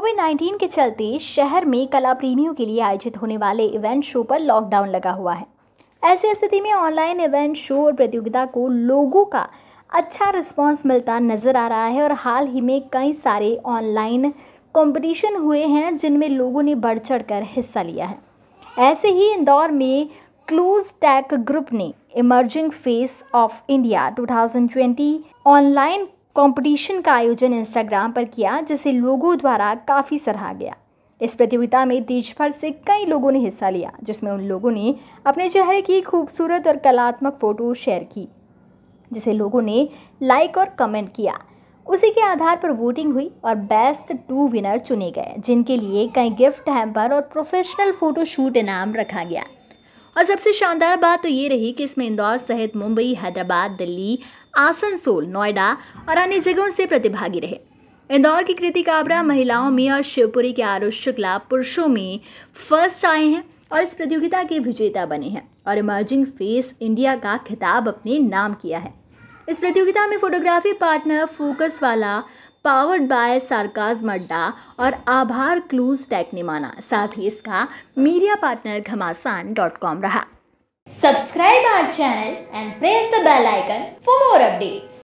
Covid 19 के चलते शहर में कला प्रेमियों के लिए आयोजित होने वाले इवेंट शो पर लॉकडाउन लगा हुआ है ऐसी स्थिति में ऑनलाइन इवेंट शो और प्रतियोगिता को लोगों का अच्छा रिस्पांस मिलता नज़र आ रहा है और हाल ही में कई सारे ऑनलाइन कंपटीशन हुए हैं जिनमें लोगों ने बढ़ चढ़ कर हिस्सा लिया है ऐसे ही इंदौर में क्लूज टैक ग्रुप ने emerging face of India 2020 online competition का आयोजन इंस्टाग्राम पर किया जिसे लोगों द्वारा काफ़ी सराहा गया इस प्रतियोगिता में देश भर से कई लोगों ने हिस्सा लिया जिसमें उन लोगों ने अपने चेहरे की खूबसूरत और कलात्मक फ़ोटो शेयर की जिसे लोगों ने लाइक और कमेंट किया उसी के आधार पर वोटिंग हुई और बेस्ट टू विनर चुने गए जिनके लिए कई गिफ्ट हैम्पर और प्रोफेशनल फ़ोटोशूट इनाम रखा गया और सबसे शानदार बात तो ये रही कि इसमें इंदौर सहित मुंबई हैदराबाद दिल्ली आसनसोल नोएडा और अन्य जगहों से प्रतिभागी रहे इंदौर की कृति काबरा महिलाओं में और शिवपुरी के आरुष शुक्ला पुरुषों में फर्स्ट आए हैं और इस प्रतियोगिता के विजेता बने हैं और इमर्जिंग फेस इंडिया का खिताब अपने नाम किया है इस प्रतियोगिता में फोटोग्राफी पार्टनर फोकस वाला पावर्ड बाय सार्काज मड्डा और आभार क्लूज टैक ने माना साथ ही इसका media partner Ghamasan dot com रहा subscribe our channel and press the bell icon for more updates